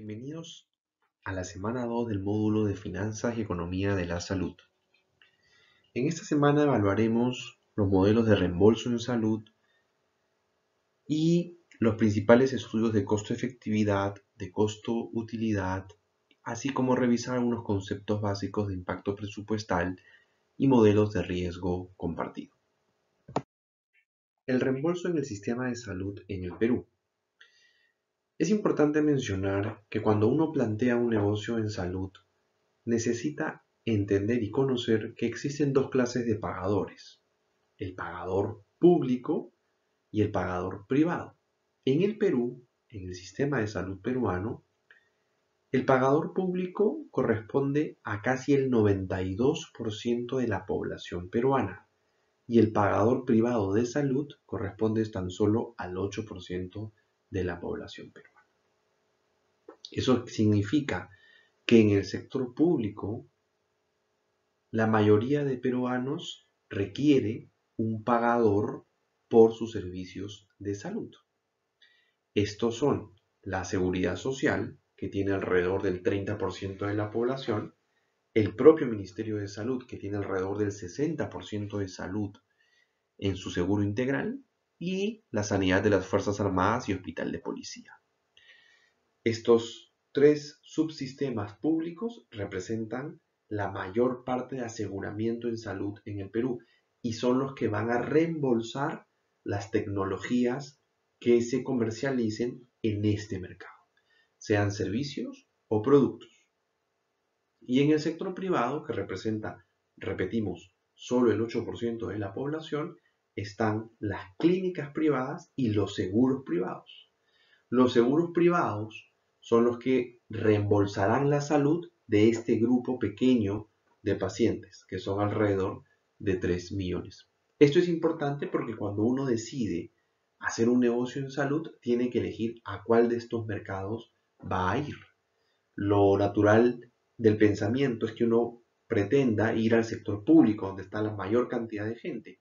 Bienvenidos a la semana 2 del módulo de Finanzas y Economía de la Salud. En esta semana evaluaremos los modelos de reembolso en salud y los principales estudios de costo-efectividad, de costo-utilidad, así como revisar algunos conceptos básicos de impacto presupuestal y modelos de riesgo compartido. El reembolso en el sistema de salud en el Perú. Es importante mencionar que cuando uno plantea un negocio en salud, necesita entender y conocer que existen dos clases de pagadores, el pagador público y el pagador privado. En el Perú, en el sistema de salud peruano, el pagador público corresponde a casi el 92% de la población peruana y el pagador privado de salud corresponde tan solo al 8% de la población peruana. Eso significa que en el sector público la mayoría de peruanos requiere un pagador por sus servicios de salud. Estos son la seguridad social, que tiene alrededor del 30% de la población, el propio Ministerio de Salud, que tiene alrededor del 60% de salud en su seguro integral, y la sanidad de las Fuerzas Armadas y Hospital de Policía. Estos tres subsistemas públicos representan la mayor parte de aseguramiento en salud en el Perú y son los que van a reembolsar las tecnologías que se comercialicen en este mercado, sean servicios o productos. Y en el sector privado, que representa, repetimos, solo el 8% de la población, están las clínicas privadas y los seguros privados. Los seguros privados son los que reembolsarán la salud de este grupo pequeño de pacientes, que son alrededor de 3 millones. Esto es importante porque cuando uno decide hacer un negocio en salud, tiene que elegir a cuál de estos mercados va a ir. Lo natural del pensamiento es que uno pretenda ir al sector público, donde está la mayor cantidad de gente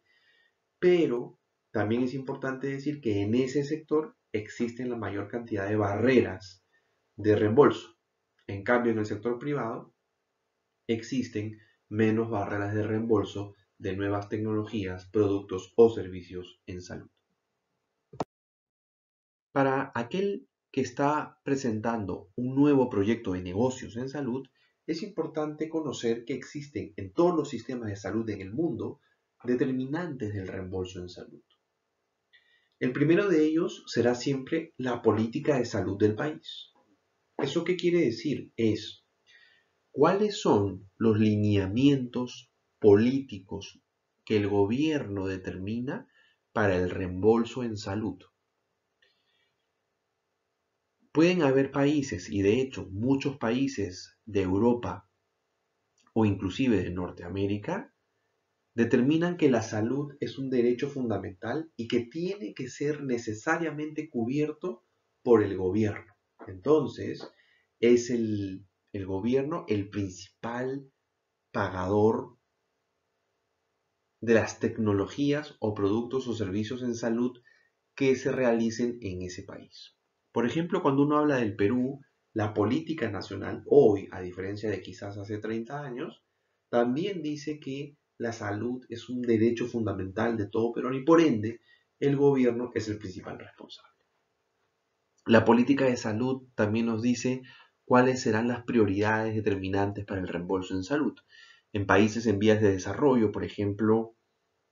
pero también es importante decir que en ese sector existen la mayor cantidad de barreras de reembolso. En cambio, en el sector privado existen menos barreras de reembolso de nuevas tecnologías, productos o servicios en salud. Para aquel que está presentando un nuevo proyecto de negocios en salud, es importante conocer que existen en todos los sistemas de salud en el mundo determinantes del reembolso en salud. El primero de ellos será siempre la política de salud del país. ¿Eso qué quiere decir? Es cuáles son los lineamientos políticos que el gobierno determina para el reembolso en salud. Pueden haber países, y de hecho muchos países de Europa o inclusive de Norteamérica, determinan que la salud es un derecho fundamental y que tiene que ser necesariamente cubierto por el gobierno. Entonces, es el, gobierno el principal pagador de las tecnologías o productos o servicios en salud que se realicen en ese país. Por ejemplo, cuando uno habla del Perú, la política nacional hoy, a diferencia de quizás hace 30 años, también dice que la salud es un derecho fundamental de todo pero y por ende el gobierno es el principal responsable. La política de salud también nos dice cuáles serán las prioridades determinantes para el reembolso en salud. En países en vías de desarrollo, por ejemplo,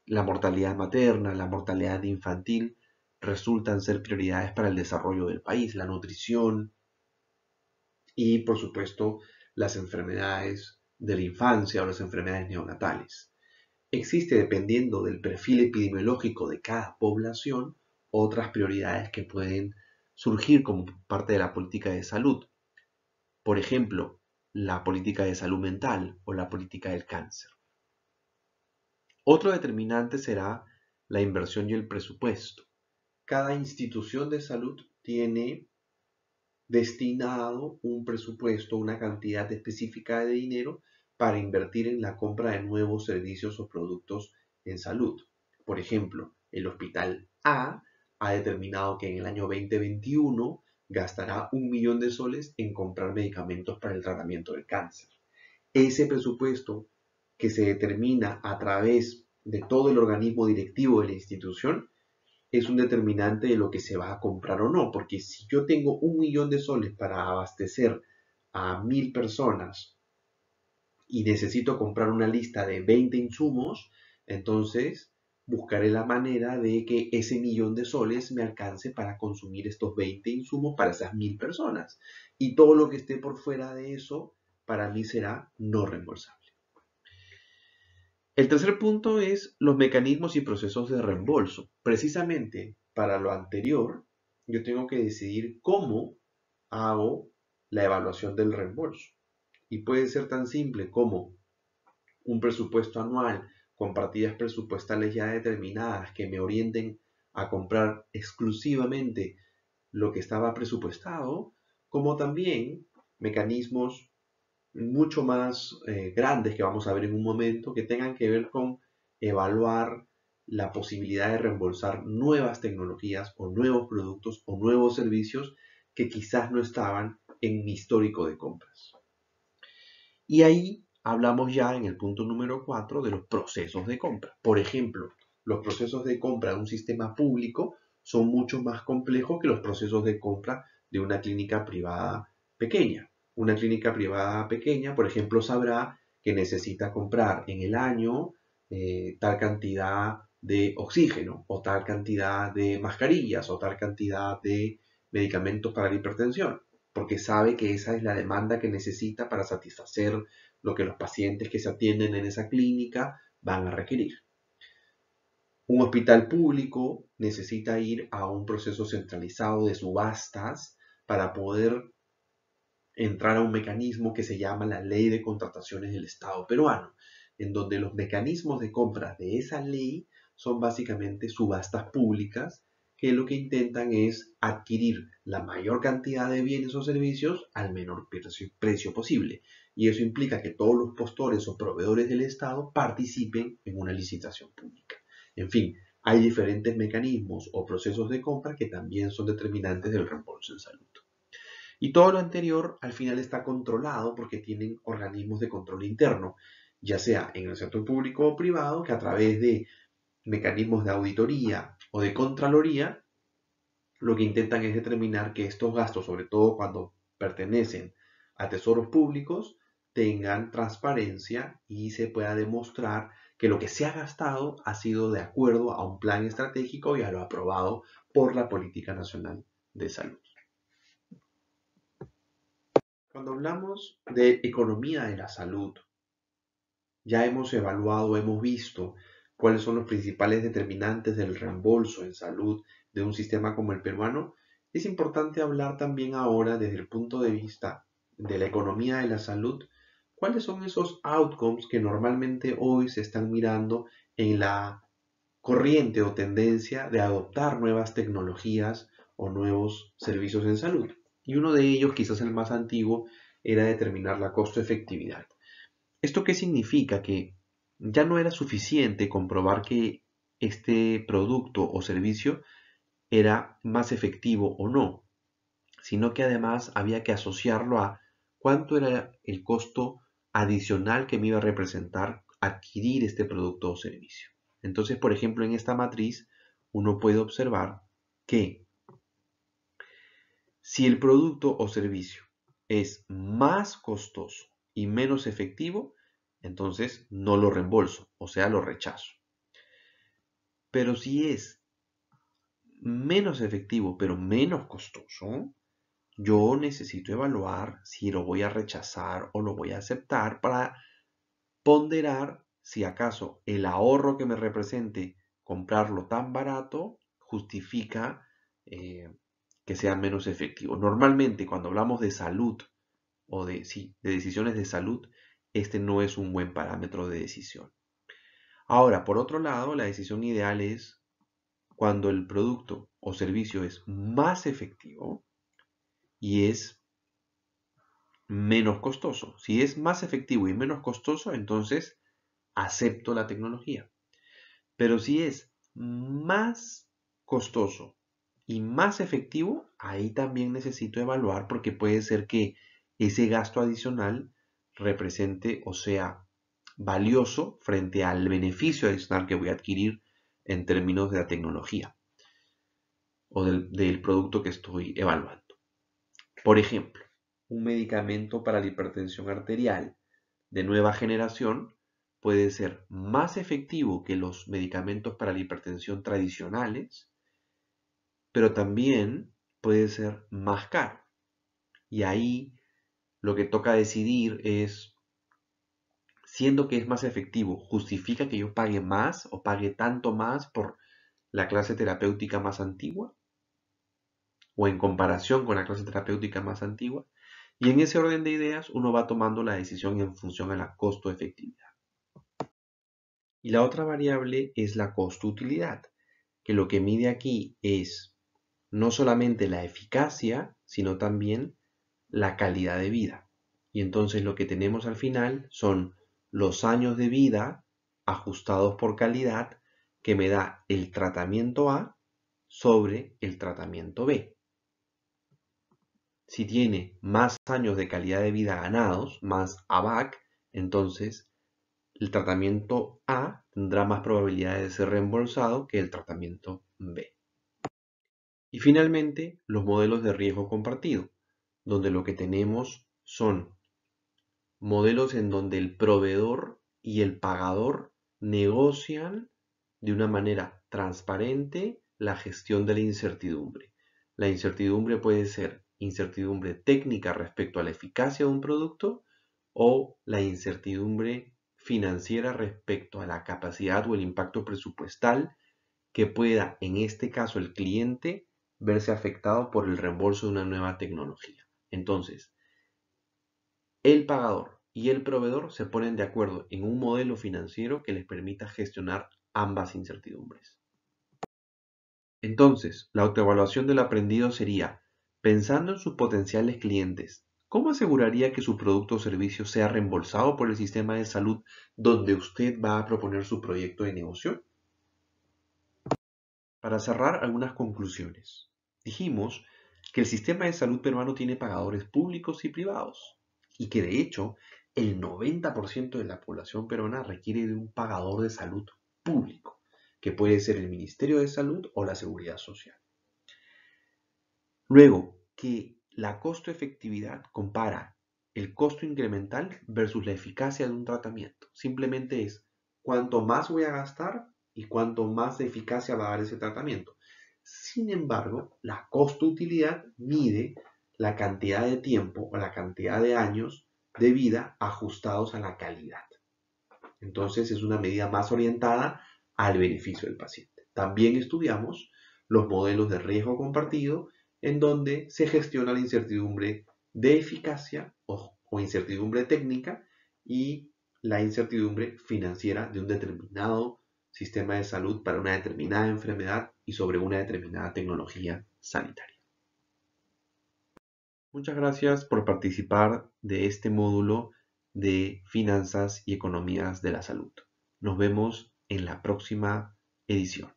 la mortalidad materna, la mortalidad infantil, resultan ser prioridades para el desarrollo del país, la nutrición y, por supuesto, las enfermedades de la infancia o las enfermedades neonatales. Existe dependiendo del perfil epidemiológico de cada población otras prioridades que pueden surgir como parte de la política de salud. Por ejemplo, la política de salud mental o la política del cáncer. Otro determinante será la inversión y el presupuesto. Cada institución de salud tiene destinado un presupuesto, una cantidad específica de dinero para invertir en la compra de nuevos servicios o productos en salud. Por ejemplo, el Hospital A ha determinado que en el año 2021 gastará un millón de soles en comprar medicamentos para el tratamiento del cáncer. Ese presupuesto que se determina a través de todo el organismo directivo de la institución es un determinante de lo que se va a comprar o no, porque si yo tengo un millón de soles para abastecer a mil personas y necesito comprar una lista de 20 insumos, entonces buscaré la manera de que ese millón de soles me alcance para consumir estos 20 insumos para esas mil personas. Y todo lo que esté por fuera de eso, para mí será no reembolsable. El tercer punto es los mecanismos y procesos de reembolso. Precisamente para lo anterior, yo tengo que decidir cómo hago la evaluación del reembolso y puede ser tan simple como un presupuesto anual con partidas presupuestales ya determinadas que me orienten a comprar exclusivamente lo que estaba presupuestado, como también mecanismos mucho más eh, grandes que vamos a ver en un momento que tengan que ver con evaluar la posibilidad de reembolsar nuevas tecnologías o nuevos productos o nuevos servicios que quizás no estaban en mi histórico de compras. Y ahí hablamos ya en el punto número 4 de los procesos de compra. Por ejemplo, los procesos de compra de un sistema público son mucho más complejos que los procesos de compra de una clínica privada pequeña. Una clínica privada pequeña, por ejemplo, sabrá que necesita comprar en el año eh, tal cantidad de oxígeno o tal cantidad de mascarillas o tal cantidad de medicamentos para la hipertensión porque sabe que esa es la demanda que necesita para satisfacer lo que los pacientes que se atienden en esa clínica van a requerir. Un hospital público necesita ir a un proceso centralizado de subastas para poder entrar a un mecanismo que se llama la ley de contrataciones del Estado peruano, en donde los mecanismos de compra de esa ley son básicamente subastas públicas que lo que intentan es adquirir la mayor cantidad de bienes o servicios al menor precio posible. Y eso implica que todos los postores o proveedores del Estado participen en una licitación pública. En fin, hay diferentes mecanismos o procesos de compra que también son determinantes del reembolso en salud. Y todo lo anterior al final está controlado porque tienen organismos de control interno, ya sea en el sector público o privado, que a través de mecanismos de auditoría o de contraloría, lo que intentan es determinar que estos gastos, sobre todo cuando pertenecen a tesoros públicos, tengan transparencia y se pueda demostrar que lo que se ha gastado ha sido de acuerdo a un plan estratégico y a lo aprobado por la Política Nacional de Salud. Cuando hablamos de economía de la salud, ya hemos evaluado, hemos visto cuáles son los principales determinantes del reembolso en salud de un sistema como el peruano, es importante hablar también ahora desde el punto de vista de la economía de la salud, cuáles son esos outcomes que normalmente hoy se están mirando en la corriente o tendencia de adoptar nuevas tecnologías o nuevos servicios en salud. Y uno de ellos, quizás el más antiguo, era determinar la costo efectividad. ¿Esto qué significa? Que ya no era suficiente comprobar que este producto o servicio era más efectivo o no, sino que además había que asociarlo a cuánto era el costo adicional que me iba a representar adquirir este producto o servicio. Entonces, por ejemplo, en esta matriz uno puede observar que si el producto o servicio es más costoso y menos efectivo, entonces no lo reembolso, o sea, lo rechazo. Pero si es menos efectivo, pero menos costoso, yo necesito evaluar si lo voy a rechazar o lo voy a aceptar para ponderar si acaso el ahorro que me represente comprarlo tan barato justifica eh, que sea menos efectivo. Normalmente cuando hablamos de salud o de, de decisiones de salud, este no es un buen parámetro de decisión. Ahora, por otro lado, la decisión ideal es cuando el producto o servicio es más efectivo y es menos costoso. Si es más efectivo y menos costoso, entonces acepto la tecnología. Pero si es más costoso y más efectivo, ahí también necesito evaluar porque puede ser que ese gasto adicional represente o sea valioso frente al beneficio adicional que voy a adquirir en términos de la tecnología o del, producto que estoy evaluando. Por ejemplo, un medicamento para la hipertensión arterial de nueva generación puede ser más efectivo que los medicamentos para la hipertensión tradicionales, pero también puede ser más caro. Y ahí lo que toca decidir es, siendo que es más efectivo, ¿justifica que yo pague más o pague tanto más por la clase terapéutica más antigua? ¿O en comparación con la clase terapéutica más antigua? Y en ese orden de ideas uno va tomando la decisión en función a la costo-efectividad. Y la otra variable es la costo-utilidad, que lo que mide aquí es no solamente la eficacia, sino también la calidad de vida. Y entonces lo que tenemos al final son los años de vida ajustados por calidad que me da el tratamiento A sobre el tratamiento B. Si tiene más años de calidad de vida ganados, más ABAC, entonces el tratamiento A tendrá más probabilidades de ser reembolsado que el tratamiento B. Y finalmente, los modelos de riesgo compartido donde lo que tenemos son modelos en donde el proveedor y el pagador negocian de una manera transparente la gestión de la incertidumbre. La incertidumbre puede ser incertidumbre técnica respecto a la eficacia de un producto o la incertidumbre financiera respecto a la capacidad o el impacto presupuestal que pueda, en este caso, el cliente verse afectado por el reembolso de una nueva tecnología. Entonces, el pagador y el proveedor se ponen de acuerdo en un modelo financiero que les permita gestionar ambas incertidumbres. Entonces, la autoevaluación del aprendido sería, pensando en sus potenciales clientes, ¿cómo aseguraría que su producto o servicio sea reembolsado por el sistema de salud donde usted va a proponer su proyecto de negocio? Para cerrar algunas conclusiones, dijimos que el sistema de salud peruano tiene pagadores públicos y privados y que de hecho el 90% de la población peruana requiere de un pagador de salud público, que puede ser el Ministerio de Salud o la Seguridad Social. Luego, que la costo-efectividad compara el costo incremental versus la eficacia de un tratamiento. Simplemente es cuánto más voy a gastar y cuánto más eficacia va a dar ese tratamiento. Sin embargo, la costo-utilidad mide la cantidad de tiempo o la cantidad de años de vida ajustados a la calidad. Entonces es una medida más orientada al beneficio del paciente. También estudiamos los modelos de riesgo compartido en donde se gestiona la incertidumbre de eficacia o, incertidumbre técnica y la incertidumbre financiera de un determinado sistema de salud para una determinada enfermedad y sobre una determinada tecnología sanitaria. Muchas gracias por participar de este módulo de Finanzas y Economías de la Salud. Nos vemos en la próxima edición.